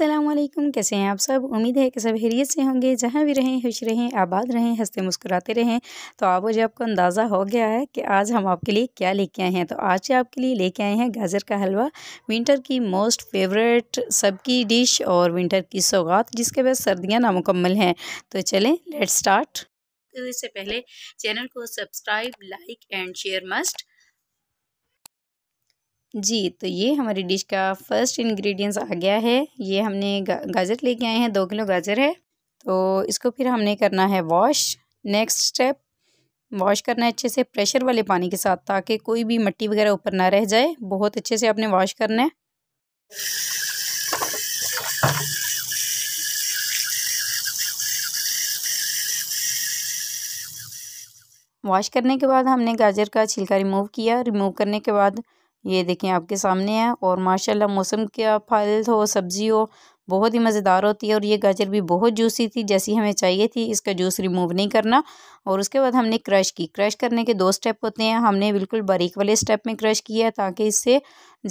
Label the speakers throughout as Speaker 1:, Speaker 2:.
Speaker 1: वालेकुम कैसे हैं आप सब उम्मीद है कि सब हैरियत से होंगे जहाँ भी रहें खुश रहें आबाद रहें हंसते मुस्कुराते रहें तो आप मुझे आपको अंदाज़ा हो गया है कि आज हम आपके लिए क्या लेके आए हैं तो आज आपके लिए लेके आए हैं गाजर का हलवा विंटर की मोस्ट फेवरेट सबकी डिश और विंटर की सौगात जिसके बाद सर्दियाँ नामुकम्मल हैं तो चलें लेट स्टार्ट तो इससे पहले चैनल को subscribe like and share must जी तो ये हमारी डिश का फर्स्ट इंग्रेडिएंट्स आ गया है ये हमने गाजर लेके आए हैं दो किलो गाजर है तो इसको फिर हमने करना है वॉश नेक्स्ट स्टेप वॉश करना है अच्छे से प्रेशर वाले पानी के साथ ताकि कोई भी मिट्टी वगैरह ऊपर ना रह जाए बहुत अच्छे से आपने वॉश करना है वॉश करने के बाद हमने गाजर का छिलका रिमूव किया रिमूव करने के बाद ये देखें आपके सामने है और माशाल्लाह मौसम का फल हो सब्ज़ी हो बहुत ही मज़ेदार होती है और ये गाजर भी बहुत जूसी थी जैसी हमें चाहिए थी इसका जूस रिमूव नहीं करना और उसके बाद हमने क्रश की क्रश करने के दो स्टेप होते हैं हमने बिल्कुल बारीक वाले स्टेप में क्रश किया है ताकि इससे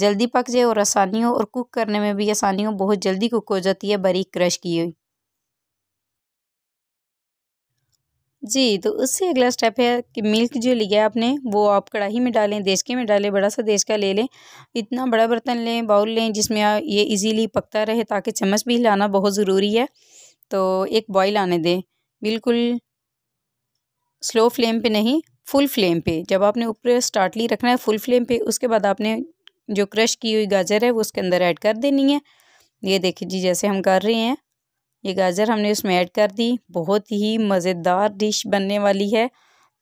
Speaker 1: जल्दी पक जाए और आसानी हो और कुक करने में भी आसानी हो बहुत जल्दी कुक हो जाती है बारीक क्रश की हुई जी तो उससे अगला स्टेप है कि मिल्क जो लिया आपने वो आप कढ़ाई में डालें देशके में डालें बड़ा सा देश का ले लें इतना बड़ा बर्तन लें बाउल लें जिसमें ये इजीली पकता रहे ताकि चम्मच भी हिलाना बहुत ज़रूरी है तो एक बॉईल आने दें बिल्कुल स्लो फ्लेम पे नहीं फुल फ्लेम पे जब आपने ऊपर स्टार्टली रखना है फुल फ्लेम पर उसके बाद आपने जो क्रश की हुई गाजर है वो उसके अंदर ऐड कर देनी है ये देखिए जी जैसे हम कर रहे हैं ये गाजर हमने उसमें ऐड कर दी बहुत ही मज़ेदार डिश बनने वाली है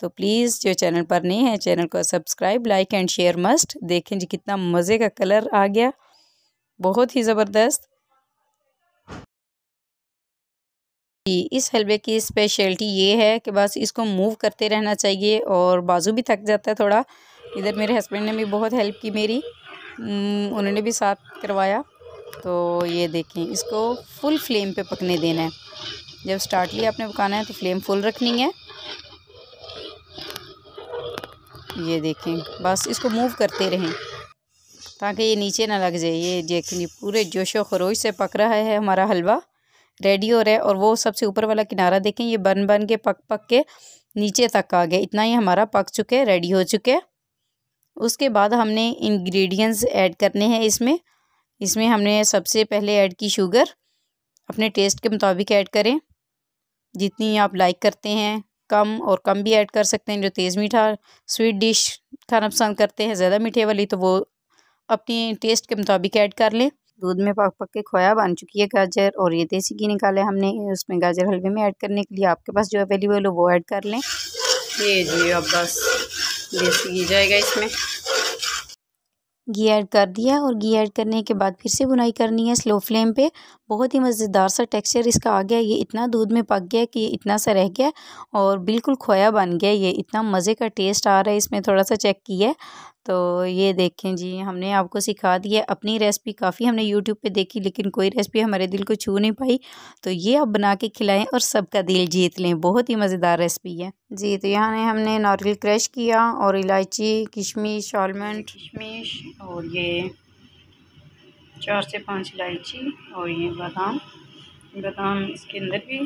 Speaker 1: तो प्लीज़ जो चैनल पर नहीं है चैनल को subscribe like and share must देखें जी कितना मज़े का कलर आ गया बहुत ही ज़बरदस्त जी इस हलवे की स्पेशलिटी ये है कि बस इसको मूव करते रहना चाहिए और बाजू भी थक जाता है थोड़ा इधर मेरे हस्बैंड ने भी बहुत हेल्प की मेरी उन्होंने भी साथ करवाया तो ये देखें इसको फुल फ्लेम पे पकने देना है जब स्टार्टली आपने पकाना है तो फ्लेम फुल रखनी है ये देखें बस इसको मूव करते रहें ताकि ये नीचे ना लग जाए ये देखें पूरे जोश व खरोश से पक रहा है हमारा हलवा रेडी हो रहा है और वो सबसे ऊपर वाला किनारा देखें ये बन बन के पक पक के नीचे तक आ गया इतना ही हमारा पक चुके रेडी हो चुके उसके बाद हमने इंग्रेडिएंट्स ऐड करने हैं इसमें इसमें हमने सबसे पहले ऐड की शुगर अपने टेस्ट के मुताबिक ऐड करें जितनी आप लाइक करते हैं कम और कम भी ऐड कर सकते हैं जो तेज़ मीठा स्वीट डिश खाना पसंद करते हैं ज़्यादा मीठे वाली तो वो अपनी टेस्ट के मुताबिक ऐड कर लें दूध में पक पक के खोया बन चुकी है गाजर और ये देसी घी निकाले हमने उसमें गाजर हलवे में ऐड करने के लिए आपके पास जो अवेलेबल हो वो ऐड कर लें ये जी अब बस देसी घी जाएगा इसमें गियर कर दिया और गियर करने के बाद फिर से बुनाई करनी है स्लो फ्लेम पे बहुत ही मज़ेदार सा टेक्सचर इसका आ गया ये इतना दूध में पक गया कि ये इतना सा रह गया और बिल्कुल खोया बन गया ये इतना मज़े का टेस्ट आ रहा है इसमें थोड़ा सा चेक किया तो ये देखें जी हमने आपको सिखा दिया अपनी रेसिपी काफ़ी हमने यूट्यूब पर देखी लेकिन कोई रेसिपी हमारे दिल को छू नहीं पाई तो ये आप बना के खिलाएँ और सबका दिल जीत लें बहुत ही मज़ेदार रेसिपी है जी तो यहाँ ने हमने नारियल क्रश किया और इलायची किशमिश आलमंड किशमिश और ये चार से पांच इलायची और ये बादाम बादाम इसके अंदर भी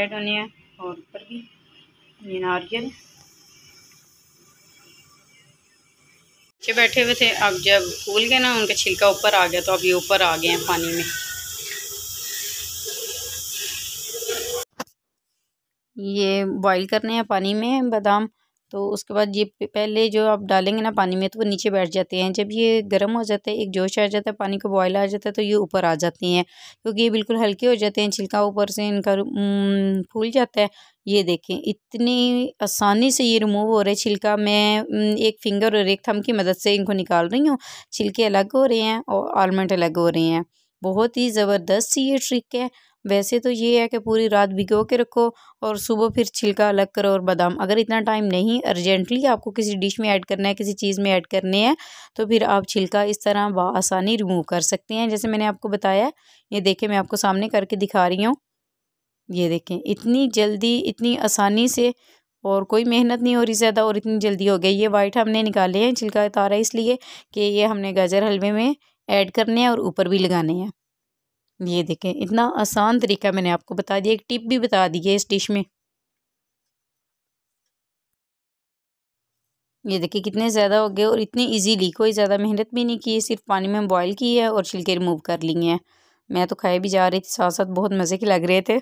Speaker 1: ऐड होने हैं और ऊपर भी ये नारियल बच्चे बैठे हुए थे अब जब फूल गए ना उनका छिलका ऊपर आ गया तो अब ये ऊपर आ गए हैं पानी में ये बॉईल करने हैं पानी में बादाम तो उसके बाद ये पहले जो आप डालेंगे ना पानी में तो वो नीचे बैठ जाते हैं जब ये गर्म हो जाते हैं एक जोश आ जाता है पानी को बॉईल आ जाता है तो ये ऊपर आ जाती हैं क्योंकि ये बिल्कुल हल्के हो जाते हैं छिलका ऊपर से इनका फूल जाता है ये देखें इतनी आसानी से ये रिमूव हो रहा है छिलका मैं एक फिंगर और एक थम की मदद से इनको निकाल रही हूँ छिलके अलग हो रहे हैं और आलमंड अलग हो रहे हैं बहुत ही ज़बरदस्त ये ट्रिक है वैसे तो ये है कि पूरी रात भिगो के रखो और सुबह फिर छिलका अलग करो और बादाम अगर इतना टाइम नहीं अर्जेंटली आपको किसी डिश में ऐड करना है किसी चीज़ में ऐड करने हैं तो फिर आप छिलका इस तरह आसानी रिमूव कर सकते हैं जैसे मैंने आपको बताया ये देखें मैं आपको सामने करके दिखा रही हूँ ये देखें इतनी जल्दी इतनी आसानी से और कोई मेहनत नहीं हो रही ज़्यादा और इतनी जल्दी हो गई ये वाइट हमने निकाले हैं छिलका उतारा इसलिए कि ये हमने गाजर हलवे में ऐड करने हैं और ऊपर भी लगाने हैं ये देखें इतना आसान तरीका मैंने आपको बता दिया एक टिप भी बता दी है इस डिश में ये देखिए कितने ज़्यादा हो गए और इतने इजीली कोई ज़्यादा मेहनत भी नहीं की है सिर्फ पानी में बॉईल की है और छिलके रिमूव कर लिए हैं मैं तो खाए भी जा रही थी साथ साथ बहुत मज़े के लग रहे थे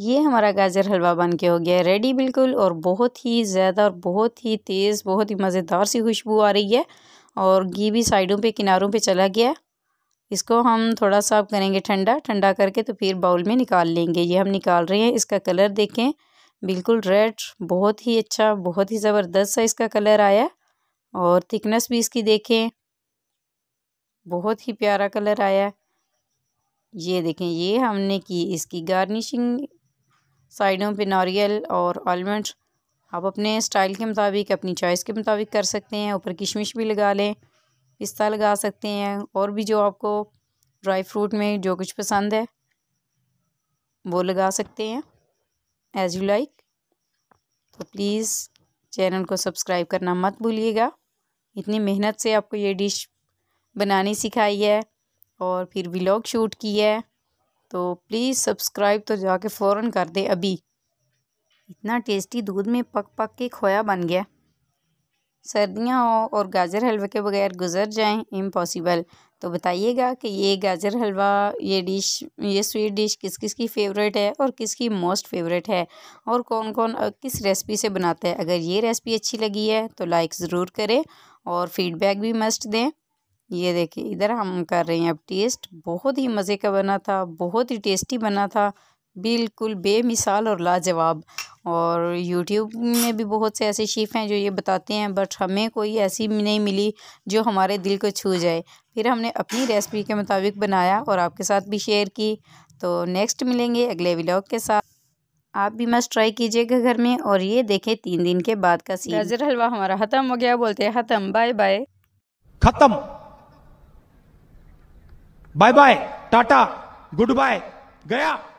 Speaker 1: ये हमारा गाजर हलवा बन के हो गया है रेडी बिल्कुल और बहुत ही ज़्यादा और बहुत ही तेज़ बहुत ही मज़ेदार सी खुशबू आ रही है और घी भी साइडों पे किनारों पे चला गया इसको हम थोड़ा सा करेंगे ठंडा ठंडा करके तो फिर बाउल में निकाल लेंगे ये हम निकाल रहे हैं इसका कलर देखें बिल्कुल रेड बहुत ही अच्छा बहुत ही ज़बरदस्त सा इसका कलर आया और थिकनेस भी इसकी देखें बहुत ही प्यारा कलर आया ये देखें ये हमने की इसकी गार्निशिंग साइडों पे नारियल और आलमंड आप अपने स्टाइल के मुताबिक अपनी चॉइस के मुताबिक कर सकते हैं ऊपर किशमिश भी लगा लें पिस्ता लगा सकते हैं और भी जो आपको ड्राई फ्रूट में जो कुछ पसंद है वो लगा सकते हैं एज़ यू लाइक तो प्लीज़ चैनल को सब्सक्राइब करना मत भूलिएगा इतनी मेहनत से आपको ये डिश बनानी सिखाई है और फिर व्लॉग शूट की है तो प्लीज़ सब्सक्राइब तो जाके फ़ौर कर दे अभी इतना टेस्टी दूध में पक पक के खोया बन गया सर्दियाँ हो और गाजर हलवे के बगैर गुजर जाएं इम्पॉसिबल तो बताइएगा कि ये गाजर हलवा ये डिश ये स्वीट डिश किस किस की फेवरेट है और किसकी मोस्ट फेवरेट है और कौन कौन किस रेसिपी से बनाता है अगर ये रेसिपी अच्छी लगी है तो लाइक ज़रूर करें और फीडबैक भी मस्ट दें ये देखिए इधर हम कर रहे हैं अब टेस्ट बहुत ही मज़े का बना था बहुत ही टेस्टी बना था बिल्कुल बेमिसाल और लाजवाब और यूट्यूब में भी बहुत से ऐसे शेफ़ हैं जो ये बताते हैं बट हमें कोई ऐसी नहीं मिली जो हमारे दिल को छू जाए फिर हमने अपनी रेसिपी के मुताबिक बनाया और आपके साथ भी शेयर की तो नेक्स्ट मिलेंगे अगले व्लॉग के साथ आप भी मस्त ट्राई कीजिएगा घर में और ये देखें तीन दिन के बाद का सीन गाजर हलवा हमारा ख़त्म हो गया बोलते हैं ख़त्म बाय बाय ख़त्म bye bye tata goodbye गया